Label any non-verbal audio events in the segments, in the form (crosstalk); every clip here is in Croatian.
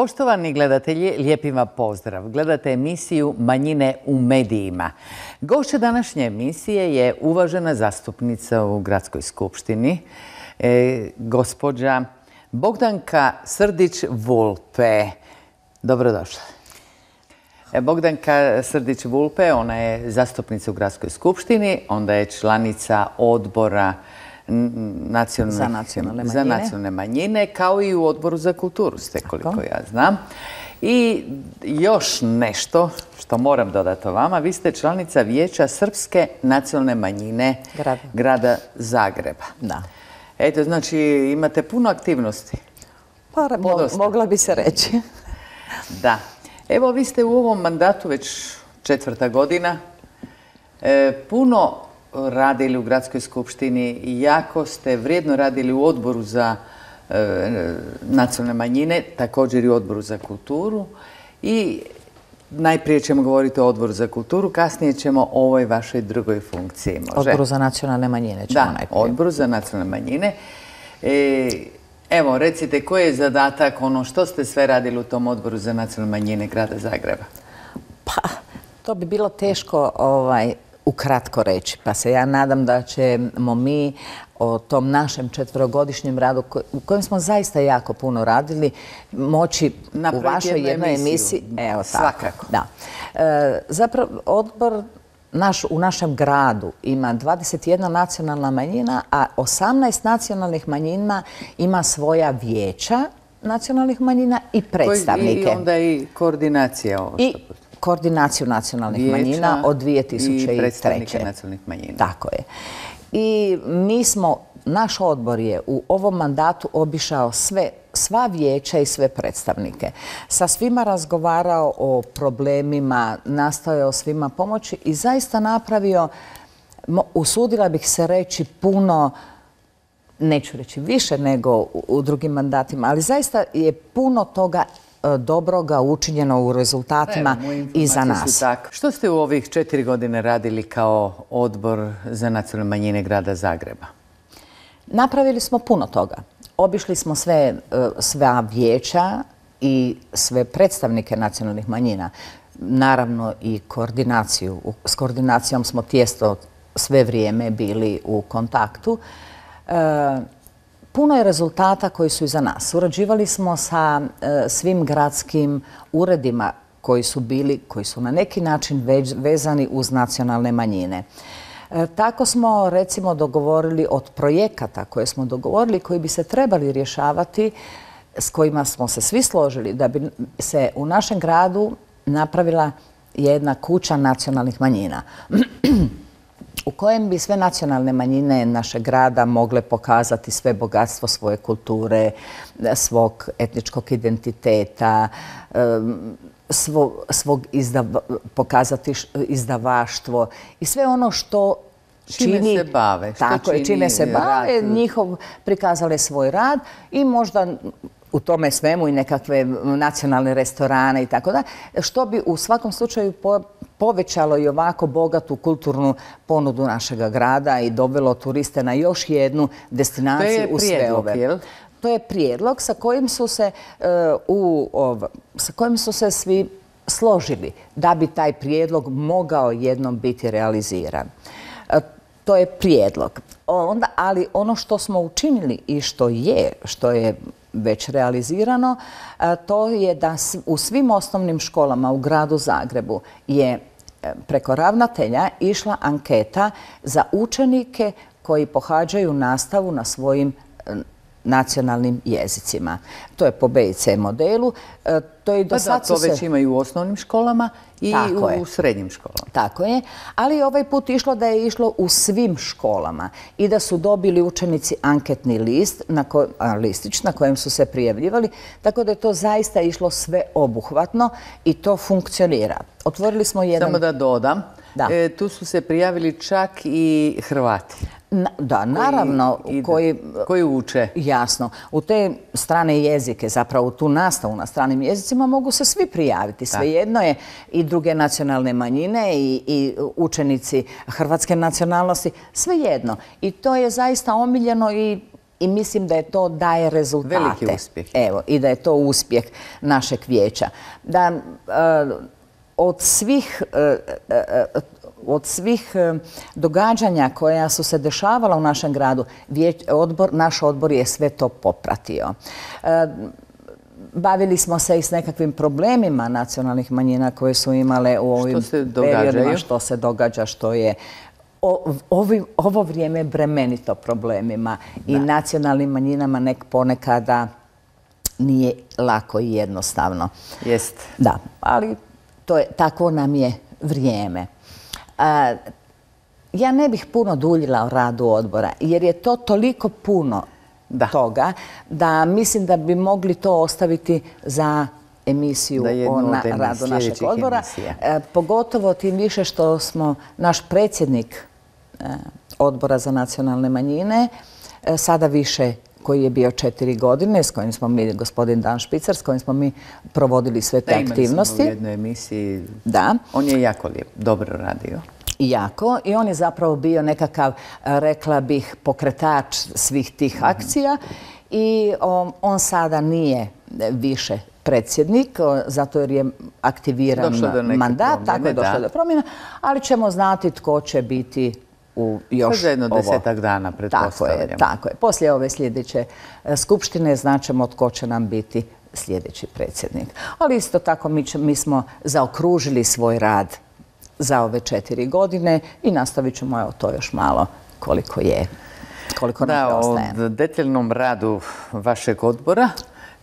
Poštovani gledatelji, lijepima pozdrav. Gledate emisiju Manjine u medijima. Gošća današnje emisije je uvažena zastupnica u Gradskoj skupštini, e, gospođa Bogdanka Srdić-Vulpe. Dobrodošla. E, Bogdanka Srdić-Vulpe, ona je zastupnica u Gradskoj skupštini, onda je članica odbora za, nacionalne manjine, kao i u odboru za kulturu, ste koliko ja znam. I još nešto što moram dodati o vama, vi ste članica Vijeća Srpske nacionalne manjine grada, Zagreba. Da. Eto, znači imate puno aktivnosti. Pa, mogla bi se reći. (laughs) da. Evo, vi ste u ovom mandatu već četvrta godina e, puno radili u Gradskoj skupštini i jako ste vrijedno radili u odboru za e, nacionalne manjine, također i u odboru za kulturu. I najprije ćemo govoriti o odboru za kulturu, kasnije ćemo o ovoj vašoj drugoj funkciji. Odboru za nacionalne manjine ćemo najprije. Da, odboru za nacionalne manjine. E, evo, recite, koji je zadatak, ono što ste sve radili u tom odboru za nacionalne manjine Grada Zagreba? Pa, to bi bilo teško ovaj, ukratko reći. Pa se ja nadam da ćemo mi o tom našem četvrogodišnjem radu u kojem smo zaista jako puno radili moći na u vašoj jednoj emisiji. Evo Tako, da. E, zapravo odbor naš, u našem gradu ima 21 nacionalna manjina, a 18 nacionalnih manjina ima svoja vijeća nacionalnih manjina i predstavnike. I onda i koordinacija ovo što I koordinaciju nacionalnih manjina od 2003. I predstavnike nacionalnih manjina. Tako je. I mi smo, naš odbor je u ovom mandatu obišao sve sva vijeća i sve predstavnike. Sa svima razgovarao o problemima, nastojao svima pomoći i zaista napravio, usudila bih se reći, puno, neću reći više nego u drugim mandatima, ali zaista je puno toga E, dobroga učinjeno u rezultatima pa i za nas. Što ste u ovih četiri godine radili kao odbor za nacionalne manjine grada Zagreba? Napravili smo puno toga. Obišli smo sve, e, sva vijeća i sve predstavnike nacionalnih manjina. Naravno i koordinaciju. S koordinacijom smo tijesto sve vrijeme bili u kontaktu. E, Puno je rezultata koji su iza nas. Urađivali smo sa e, svim gradskim uredima koji su bili, koji su na neki način vezani uz nacionalne manjine. E, tako smo recimo dogovorili od projekata koje smo dogovorili koji bi se trebali rješavati s kojima smo se svi složili da bi se u našem gradu napravila jedna kuća nacionalnih manjina. (clears throat) u kojem bi sve nacionalne manjine našeg grada mogle pokazati sve bogatstvo svoje kulture, svog etničkog identiteta, svog pokazati izdavaštvo i sve ono što čini... Čime se bave. tako je, se bave, njihov prikazali svoj rad i možda u tome svemu i nekakve nacionalne restorane i tako da, što bi u svakom slučaju povećalo i ovako bogatu kulturnu ponudu našega grada i dovelo turiste na još jednu destinaciju u sve ove. To je prijedlog sa kojim su se, e, u, sa kojim su se svi složili da bi taj prijedlog mogao jednom biti realiziran. E, to je prijedlog. Onda, ali ono što smo učinili i što je, što je već realizirano, e, to je da u svim osnovnim školama u gradu Zagrebu je preko ravnatelja išla anketa za učenike koji pohađaju nastavu na svojim nacionalnim jezicima. To je po B modelu. E, to i do pa to već ima i u osnovnim školama i u srednjim školama. Tako je. Ali ovaj put išlo da je išlo u svim školama i da su dobili učenici anketni list, na listić na kojem su se prijavljivali. Tako da je to zaista išlo sve obuhvatno i to funkcionira. Otvorili smo jedan... Samo da dodam, da. E, tu su se prijavili čak i Hrvati. da, naravno. Koji, uče. Jasno. U te strane jezike, zapravo tu nastavu na stranim jezicima mogu se svi prijaviti. Svejedno je i druge nacionalne manjine i, učenici hrvatske nacionalnosti. Svejedno. I to je zaista omiljeno i i mislim da je to daje rezultate. Veliki uspjeh. Evo, i da je to uspjeh našeg vijeća. Da, e, od svih, e, e, e, od svih događanja koja su se dešavala u našem gradu, naš odbor je sve to popratio. Bavili smo se i s nekakvim problemima nacionalnih manjina koje su imale u ovim što periodima što se događa, što je ovo vrijeme bremenito problemima i nacionalnim manjinama nek ponekada nije lako i jednostavno. Jest. Da, ali je, tako nam je vrijeme. ja ne bih puno duljila o radu odbora, jer je to toliko puno toga da mislim da bi mogli to ostaviti za emisiju o na, radu našeg odbora. E, pogotovo tim više što smo naš predsjednik e, odbora za nacionalne manjine e, sada više koji je bio četiri godine, s kojim smo mi, gospodin Dan Špicar, s kojim smo mi provodili sve te aktivnosti. Da, imali smo u jednoj emisiji. Da. On je jako lijep, dobro radio jako i on je zapravo bio nekakav, rekla bih, pokretač svih tih mhm. akcija i on, sada nije više predsjednik, zato jer je aktiviran mandat, tako je došlo do promjena, ali ćemo znati tko će biti u još za jedno desetak dana, pretpostavljam. Tako je, tako je. Poslije ove sljedeće e, skupštine značemo tko će nam biti sljedeći predsjednik. Ali isto tako mi, smo zaokružili svoj rad za ove četiri godine i nastavit ćemo to još malo koliko je koliko nam je ostaje. Da, o detaljnom radu vašeg odbora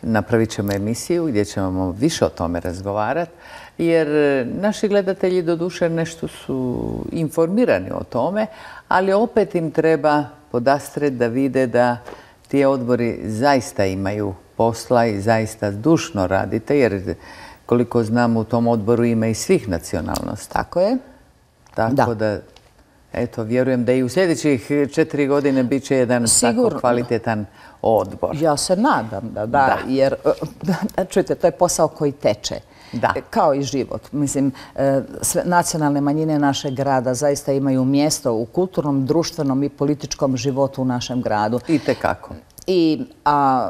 napravit ćemo emisiju gdje ćemo više o tome razgovarati jer e, naši gledatelji duše nešto su informirani o tome, ali opet im treba podastret da vide da ti odbori zaista imaju posla i zaista dušno radite, jer koliko znam u tom odboru ima i svih nacionalnosti. Tako je. Tako da eto, vjerujem da i u sljedećih e, četiri godine bit će jedan tako kvalitetan odbor. Ja se nadam da, da, jer e, čujte, to je posao koji teče. E, kao i život. Mislim, sve nacionalne manjine našeg grada zaista imaju mjesto u kulturnom, društvenom i političkom životu u našem gradu. I tekako. I a,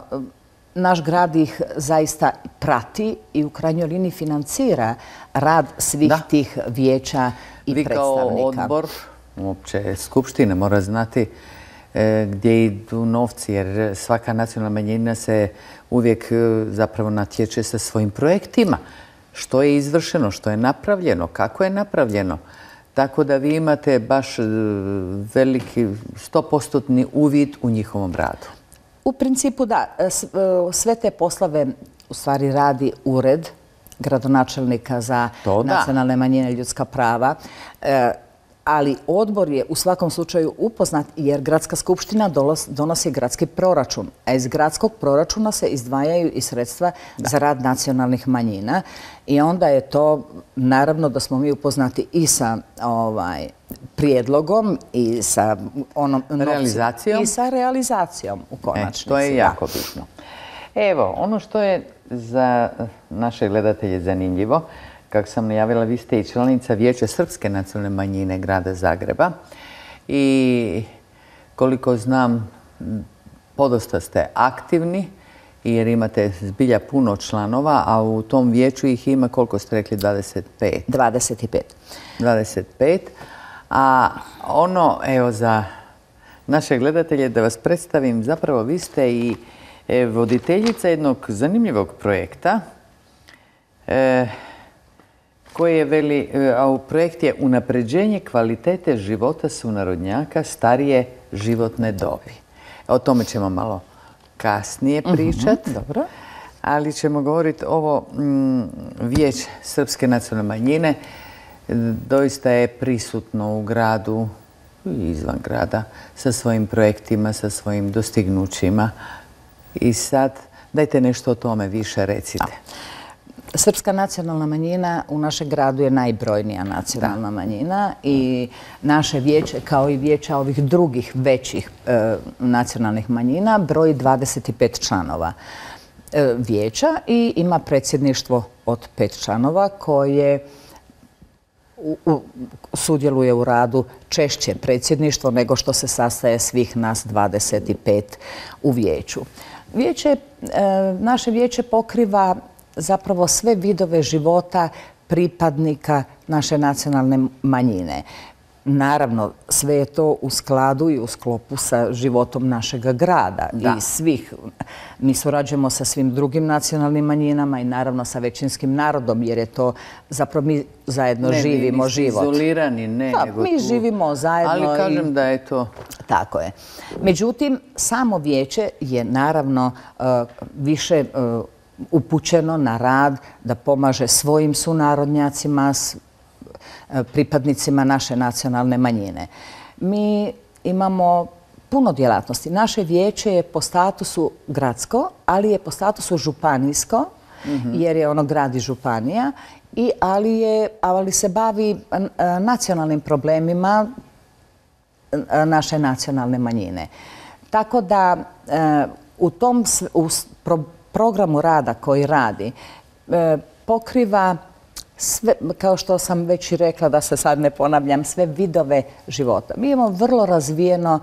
naš grad ih zaista prati i u krajnjoj liniji financira rad svih tih vijeća i predstavnika. Vi kao odbor uopće skupštine mora znati e, gdje idu novci, jer svaka nacionalna manjina se uvijek e, zapravo natječe sa svojim projektima. Što je izvršeno, što je napravljeno, kako je napravljeno. Tako da vi imate baš e, veliki, stopostotni uvid u njihovom radu. U principu da, sve te poslove u stvari radi ured gradonačelnika za nacionalne manjine ljudska prava ali odbor je u svakom slučaju upoznat jer gradska skupština donosi gradski proračun, a iz gradskog proračuna se izdvajaju i sredstva za rad nacionalnih manjina i onda je to, naravno da smo mi upoznati i sa ovaj, prijedlogom i sa onom realizacijom. i sa realizacijom u e, konačnici. to je jako bitno. Evo, ono što je za naše gledatelje zanimljivo, kako sam najavila, vi ste i članica Vijeća Srpske nacionalne manjine grada Zagreba i koliko znam, podosta ste aktivni jer imate zbilja puno članova, a u tom vijeću ih ima koliko ste rekli, 25? 25. 25. A ono, evo, za naše gledatelje da vas predstavim, zapravo vi ste i e, voditeljica jednog zanimljivog projekta. E, koji je veli, e, a u projekt je unapređenje kvalitete života sunarodnjaka starije životne dobi. O tome ćemo malo kasnije mhm, pričati. dobro. Ali ćemo govoriti ovo mm, vijeć Srpske nacionalne manjine doista je prisutno u gradu i izvan grada sa svojim projektima, sa svojim dostignućima. I sad dajte nešto o tome više recite. Srpska nacionalna manjina u našem gradu je najbrojnija nacionalna manjina i naše vijeće kao i vijeća ovih drugih većih e, nacionalnih manjina broji 25 članova e, vijeća i ima predsjedništvo od pet članova koje sudjeluje u radu češće predsjedništvo nego što se sastaje svih nas 25 u vijeću. Vijeće, e, naše vijeće pokriva zapravo sve vidove života pripadnika naše nacionalne manjine. Naravno, sve je to u skladu i u sklopu sa životom našeg grada i svih. Mi surađujemo sa svim drugim nacionalnim manjinama i naravno sa većinskim narodom, jer je to, zapravo mi zajedno ne, živimo mi život. izolirani, ne. Pa, mi živimo zajedno. Ali kažem da je to... Tako je. Međutim, samo vijeće je naravno eh, više eh, upućeno na rad da pomaže svojim sunarodnjacima, e, pripadnicima naše nacionalne manjine. Mi imamo puno djelatnosti. Naše vijeće je po statusu gradsko, ali je po statusu županijsko, mhm. jer je ono grad i županija, i ali, ali se bavi e, nacionalnim problemima e, naše nacionalne manjine. Tako da u tom u programu rada koji radi e, pokriva sve, kao što sam već i rekla da se sad ne ponavljam, sve vidove života. Mi imamo vrlo razvijeno,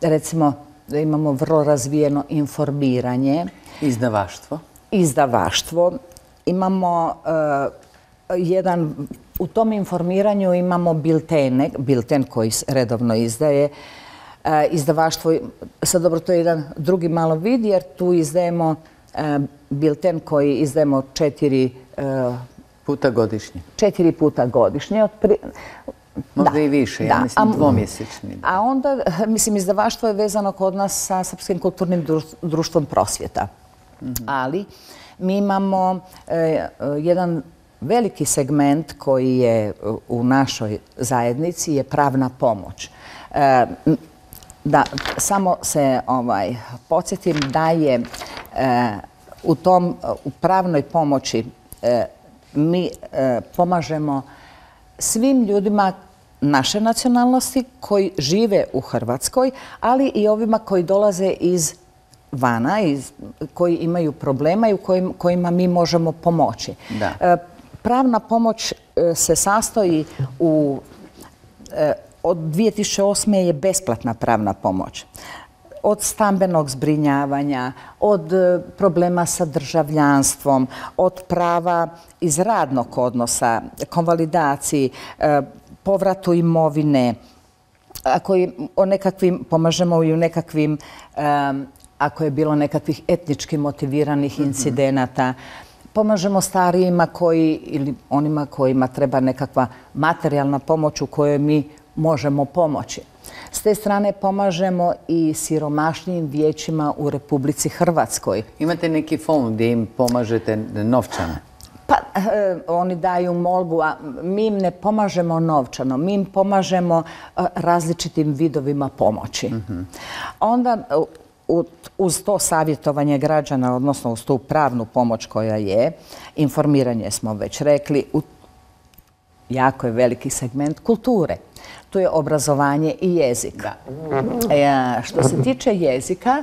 recimo, imamo vrlo razvijeno informiranje. Izdavaštvo. Izdavaštvo. Imamo e, jedan, u tom informiranju imamo biltene, bilten koji redovno izdaje, e, izdavaštvo, sad dobro to je jedan drugi malo vid, jer tu izdajemo E, bilten koji izdajemo četiri e, puta godišnje. Četiri puta godišnje. Možda i više, ja mislim dvomjesečni. A onda, (laughs) mislim, izdavaštvo je vezano kod nas sa Srpskim kulturnim društvom prosvjeta. Mhm. Ali mi imamo e, jedan veliki segment koji je u našoj zajednici je pravna pomoć. da, samo se ovaj, podsjetim da je u tom u pravnoj pomoći e, mi e, pomažemo svim ljudima naše nacionalnosti koji žive u Hrvatskoj, ali i ovima koji dolaze iz vana, iz, koji imaju problema i u kojim, kojima mi možemo pomoći. E, pravna pomoć se sastoji u od 2008. je besplatna pravna pomoć od stambenog zbrinjavanja, od e, problema sa državljanstvom, od prava iz radnog odnosa, konvalidaciji, e, povratu imovine, ako nekakvim, pomažemo i u nekakvim, ako je bilo nekakvih etnički motiviranih mhm. incidenata, pomažemo starijima koji, ili onima kojima treba nekakva materijalna pomoć u kojoj mi možemo pomoći. S te strane pomažemo i siromašnijim vijećima u Republici Hrvatskoj. Imate neki fond gdje im pomažete novčano? Pa, eh, oni daju molbu, a mi im ne pomažemo novčano, mi im pomažemo eh, različitim vidovima pomoći. Mhm. Onda, uz to savjetovanje građana, odnosno uz tu pravnu pomoć koja je, informiranje smo već rekli, jako je veliki segment kulture. Tu je obrazovanje i jezika. E, što se tiče jezika,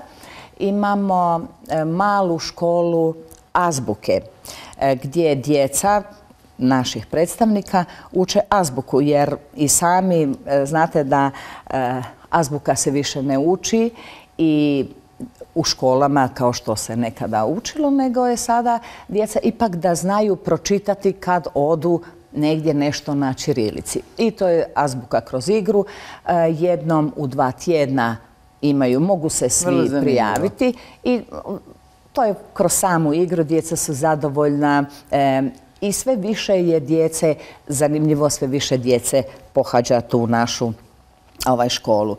imamo e, malu školu azbuke, e, gdje djeca naših predstavnika uče azbuku, jer i sami znate da azbuka se više ne uči i u školama kao što se nekada učilo, nego je sada djeca ipak da znaju pročitati kad odu negdje nešto na Čirilici. I to je azbuka kroz igru. E, jednom u dva tjedna imaju, mogu se svi prijaviti i to je kroz samu igru, djeca su zadovoljna e, i sve više je djece, zanimljivo sve više djece pohađa tu našu ovaj, školu.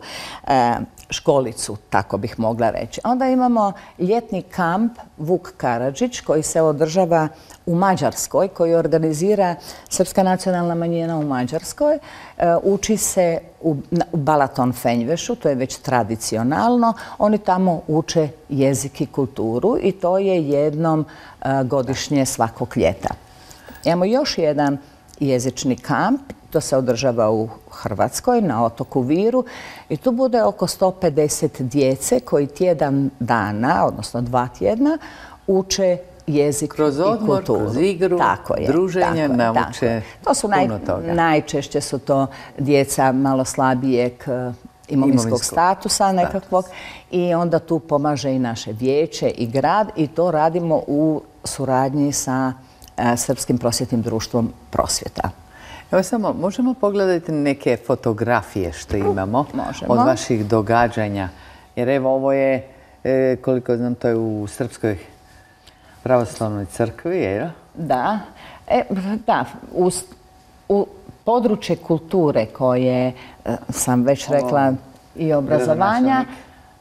E, školicu, tako bih mogla reći. Onda imamo ljetni kamp Vuk Karadžić koji se održava u Mađarskoj, koji organizira Srpska nacionalna manjina u Mađarskoj. E, uči se u Balaton Fenjvešu, to je već tradicionalno. Oni tamo uče jezik i kulturu i to je jednom e, godišnje svakog ljeta. Imamo još jedan jezični kamp to se održava u Hrvatskoj, na otoku Viru i tu bude oko 150 djece koji tjedan dana, odnosno dva tjedna, uče jezik kroz i kulturu. kroz igru, druženje, nauče To su toga. Najčešće su to djeca malo slabijeg e, imovinskog, statusa nekakvog i onda tu pomaže i naše vijeće i grad i to radimo u suradnji sa e, Srpskim prosvjetnim društvom prosvjeta. Evo samo, možemo pogledati neke fotografije što imamo od vaših događanja? Jer evo ovo je, e, koliko znam, to je u Srpskoj pravoslavnoj crkvi, je Da. E, da, u, područje kulture koje e, sam već rekla i obrazovanja,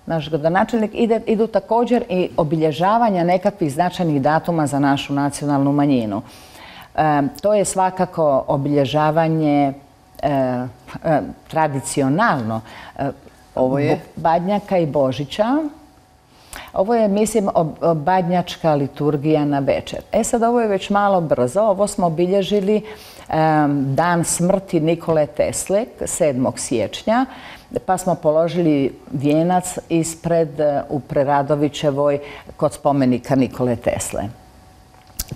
naš gradonačelnik, idu također i obilježavanja nekakvih značajnih datuma za našu nacionalnu manjinu. To je svakako obilježavanje e, e, tradicionalno e, Ovo je? Badnjaka i Božića. Ovo je, mislim, badnjačka liturgija na večer. E sad, ovo je već malo brzo. Ovo smo obilježili dan smrti Nikole Tesle, 7. siječnja, pa smo položili vijenac ispred u Preradovićevoj kod spomenika Nikole Tesle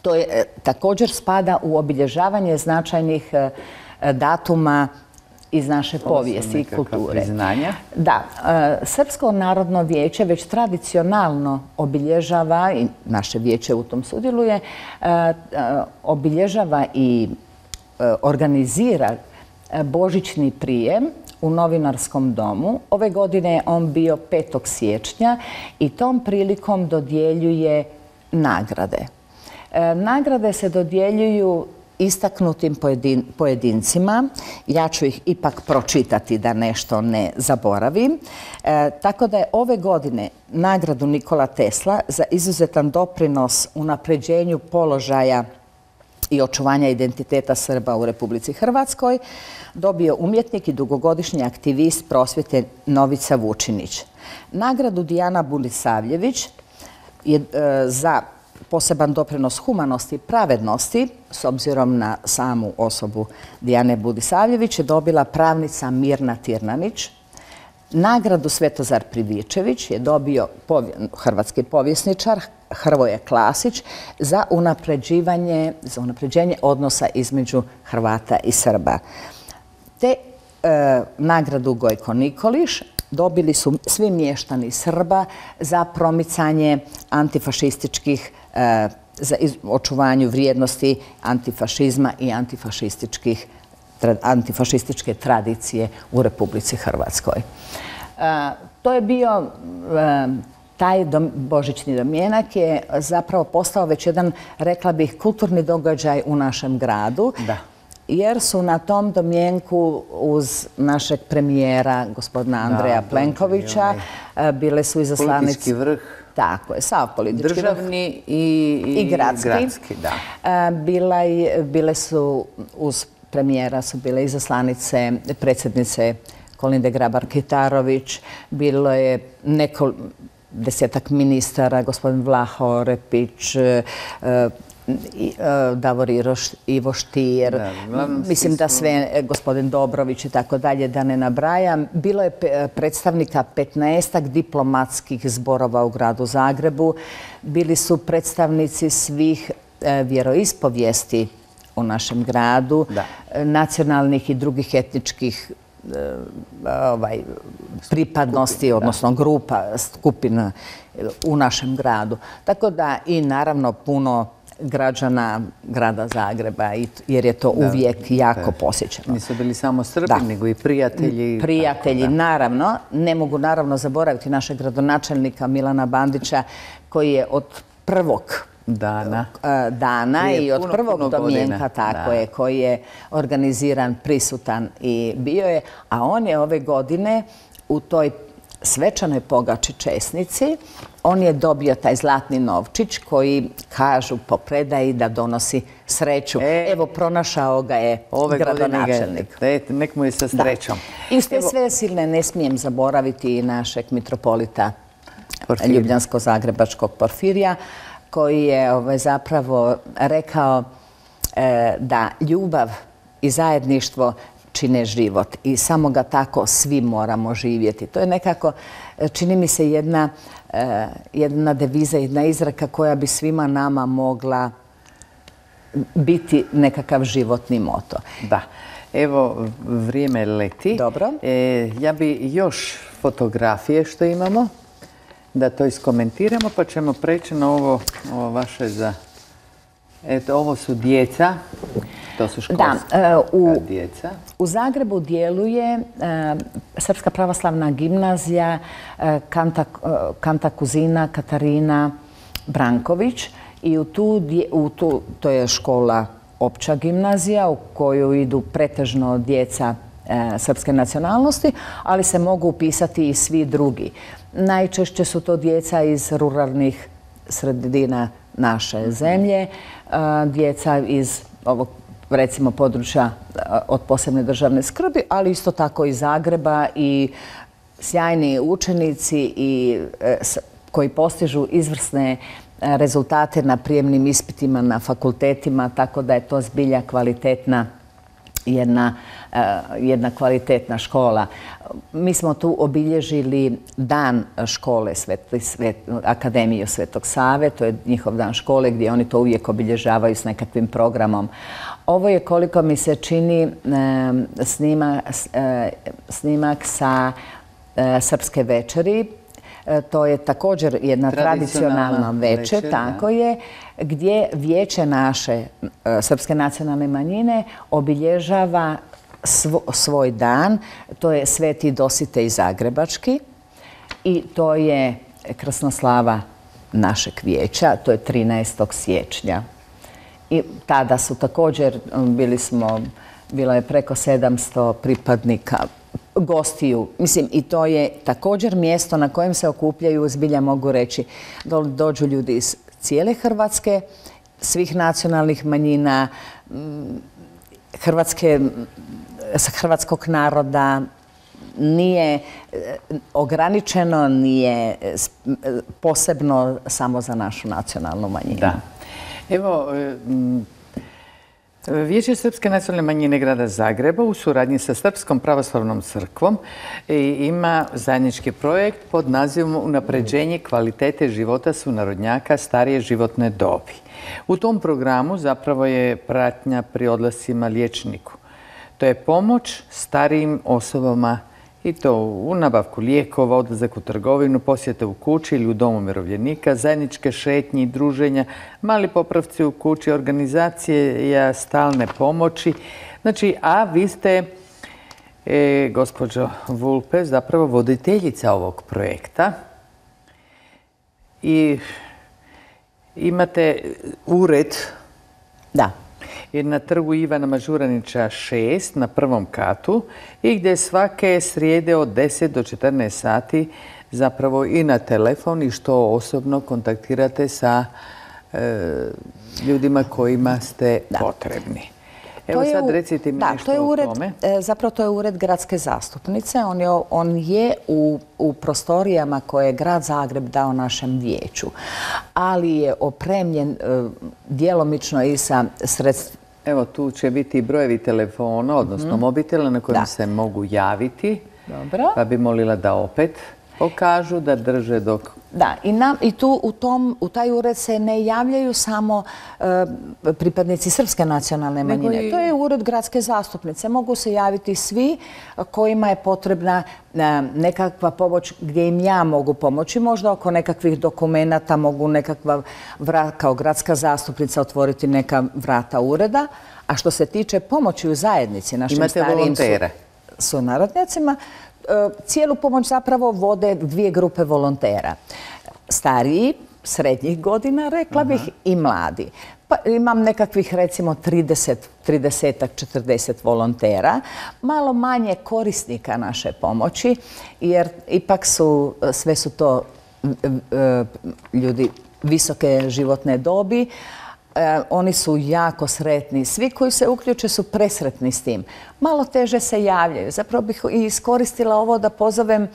to je, e, također spada u obilježavanje značajnih e, datuma iz naše povijesti i kulture. Priznanja. Da, e, Srpsko narodno vijeće već tradicionalno obilježava, i naše vijeće u tom sudjeluje, obilježava i organizira božićni prijem u Novinarskom domu. Ove godine je on bio 5. siječnja i tom prilikom dodjeljuje nagrade. E, nagrade se dodjeljuju istaknutim pojedincima. Ja ću ih ipak pročitati da nešto ne zaboravim. E, tako da je ove godine nagradu Nikola Tesla za izuzetan doprinos u napređenju položaja i očuvanja identiteta Srba u Republici Hrvatskoj dobio umjetnik i dugogodišnji aktivist prosvjete Novica Vučinić. Nagradu Dijana Bulisavljević je e, za poseban doprinos humanosti i pravednosti, s obzirom na samu osobu Dijane Budisavljević, je dobila pravnica Mirna Tirnanić. Nagradu Svetozar Privičević je dobio hrvatski povjesničar Hrvoje Klasić za unapređivanje, za unapređenje odnosa između Hrvata i Srba. Te e, nagradu Gojko Nikoliš dobili su svi mještani Srba za promicanje antifašističkih E, za očuvanju vrijednosti antifašizma i antifašističkih antifašističke tradicije u Republici Hrvatskoj. E, to je bio e, taj božićni domjenak je zapravo postao već jedan, rekla bih, kulturni događaj u našem gradu. Da. Jer su na tom domjenku uz našeg premijera, gospodina Andreja Plenkovića, bile su izaslanici... Politički vrh tako je, sav politički, i, gradski. da. E, bile su, uz premijera su bile izaslanice predsjednice Kolinde Grabar-Kitarović, bilo je neko, desetak ministara, gospodin Vlaho Repić... E, E, Davor Ivo Stier, mislim da sve, e, gospodin Dobrović i tako dalje, da ne nabrajam. Bilo je e, predstavnika 15 diplomatskih zborova u gradu Zagrebu. Bili su predstavnici svih vjeroispovijesti u našem gradu, nacionalnih i drugih etničkih ovaj, pripadnosti, odnosno grupa, skupina u našem gradu. Tako da i naravno puno građana grada Zagreba jer je to uvijek jako posjećeno. Nisu bili samo Srbi, nego i prijatelji. Prijatelji, naravno. Ne mogu naravno zaboraviti našeg gradonačelnika Milana Bandića koji je od prvog dana, eh, dana i od prvog domjenka tako je, koji je organiziran, prisutan i bio je. A on je ove godine u toj svečanoj pogači česnici on je dobio taj zlatni novčić koji kažu po predaji da donosi sreću. E, Evo, pronašao ga je gradonačelnik. nek mu je sa srećom. I sve silne ne smijem zaboraviti i našeg mitropolita Ljubljansko-Zagrebačkog Porfirija koji je ovaj, zapravo rekao e, da ljubav i zajedništvo čine život i samo ga tako svi moramo živjeti. To je nekako, e, čini mi se, jedna, e, jedna deviza, jedna izraka koja bi svima nama mogla biti nekakav životni moto. Da. Evo, vrijeme leti. Dobro. E, ja bi još fotografije što imamo, da to iskomentiramo, pa ćemo preći na ovo, ovo vaše za... Eto, ovo su djeca. E, u, djeca? U Zagrebu djeluje e, Srpska pravoslavna gimnazija e, Kanta, Kuzina Katarina Branković i u tu, to je škola opća gimnazija u koju idu pretežno djeca srpske nacionalnosti, ali se mogu upisati i svi drugi. Najčešće su to djeca iz ruralnih sredina naše zemlje, djeca iz ovog recimo područja eh, od posebne državne skrbi, ali isto tako i Zagreba i sjajni učenici i eh, koji postižu izvrsne eh, rezultate na prijemnim ispitima, na fakultetima, tako da je to zbilja kvalitetna jedna, jedna kvalitetna škola. Mi smo tu obilježili dan škole sveti Svet, Akademije Svetog Save, to je njihov dan škole gdje oni to uvijek obilježavaju s nekakvim programom. Ovo je koliko mi se čini e, snimak sa e, Srpske večeri. E, to je također jedna tradicionalna večer, tako je, gdje vijeće naše Srpske nacionalne manjine obilježava svoj dan. To je Sveti Dosite i Zagrebački i to je slava našeg vijeća, to je 13. siječnja. I tada su također, um, bili smo, bilo je preko 700 pripadnika gostiju. Mislim, i to je također mjesto na kojem se okupljaju, zbilja mogu reći, dođu ljudi iz cijele Hrvatske, svih nacionalnih manjina, mm, Hrvatske, hrvatskog naroda, nije eh, ograničeno, nije eh, eh, posebno samo za našu nacionalnu manjinu. Evo, e, mm, Vijeće Srpske nacionalne manjine grada Zagreba u suradnji sa Srpskom pravoslavnom crkvom e, ima zajednički projekt pod nazivom Unapređenje kvalitete života sunarodnjaka starije životne dobi. U tom programu zapravo je pratnja pri odlasima liječniku. To je pomoć starijim osobama i to u nabavku lijekova, odlazak u trgovinu, posjete u kući ili u domu mirovljenika, zajedničke šetnje i druženja, mali popravci u kući, organizacije stalne pomoći. Znači, a vi ste, e, gospođo Vulpe, zapravo voditeljica ovog projekta i imate ured da je na trgu Ivana Mažuranića 6 na prvom katu i gdje svake srijede od 10 do 14 sati zapravo i na telefon i što osobno kontaktirate sa e, ljudima kojima ste potrebni. Evo sad recite mi nešto ured, o tome. E, zapravo to je ured gradske zastupnice. On je, on je u, prostorijama koje je grad Zagreb dao našem vijeću, ali je opremljen e, djelomično i sa sredstvima Evo tu će biti brojevi telefona, odnosno mhm. mobitela na kojem se mogu javiti. Dobro. Pa bi molila da opet Okažu da drže dok da, i, i tu u, tom, u taj ured se ne javljaju samo e, pripadnici srpske nacionalne manjine. To je ured gradske zastupnice. Mogu se javiti svi kojima je potrebna e, nekakva pomoć gdje im ja mogu pomoći. Možda oko nekakvih dokumenata mogu nekakva kao gradska zastupnica otvoriti neka vrata ureda. A što se tiče pomoći u zajednici našim starijim su, sunarodnjacima, E, cijelu pomoć zapravo vode dvije grupe volontera. Stariji, srednjih godina, rekla bih, i mladi. Pa imam nekakvih recimo 30, 30, 40 volontera, malo manje korisnika naše pomoći, jer ipak su, e, sve su to e, ljudi visoke životne dobi, E, oni su jako sretni. Svi koji se uključe su presretni s tim. Malo teže se javljaju. Zapravo bih iskoristila ovo da pozovem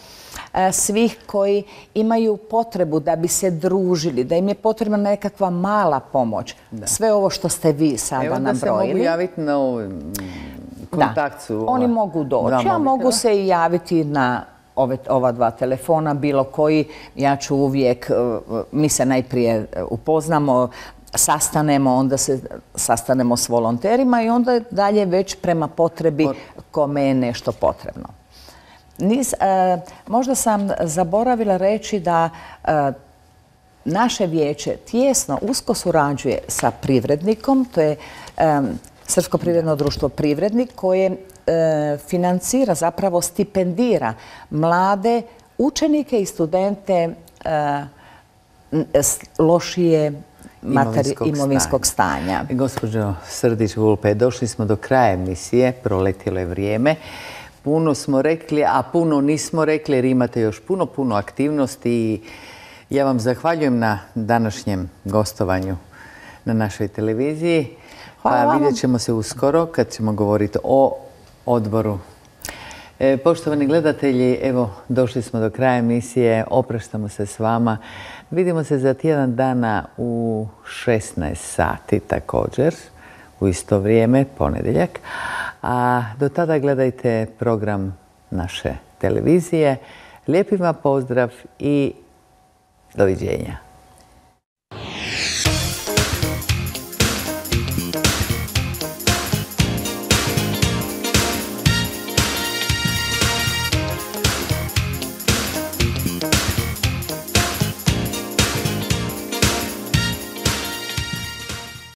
e, svih koji imaju potrebu da bi se družili, da im je potrebna nekakva mala pomoć. Sve ovo što ste vi sada e, nabrojili. Evo da se mogu javiti na Da, oni ovaj, mogu doći, a mogu se i javiti na ova dva telefona, bilo koji, ja ću uvijek, mi se najprije upoznamo, sastanemo, onda se sastanemo s volonterima i onda dalje već prema potrebi kome je nešto potrebno. niz e, možda sam zaboravila reći da e, naše vijeće tjesno, usko surađuje sa privrednikom, to je e, Srpsko privredno društvo Privrednik, koje e, financira, zapravo stipendira mlade učenike i studente lošije imovinskog, stanja. Gospođo Srdić-Vulpe, došli smo do kraja emisije, proletilo je vrijeme. Puno smo rekli, a puno nismo rekli jer imate još puno, puno aktivnosti i ja vam zahvaljujem na današnjem gostovanju na našoj televiziji. Pa vam. vidjet ćemo se uskoro kad ćemo govoriti o odboru. E, poštovani gledatelji, evo došli smo do kraja emisije, opraštamo se s vama. Vidimo se za tjedan dana u 16 sati također, u isto vrijeme, ponedjeljak. A do tada gledajte program naše televizije. Lijepima pozdrav i doviđenja.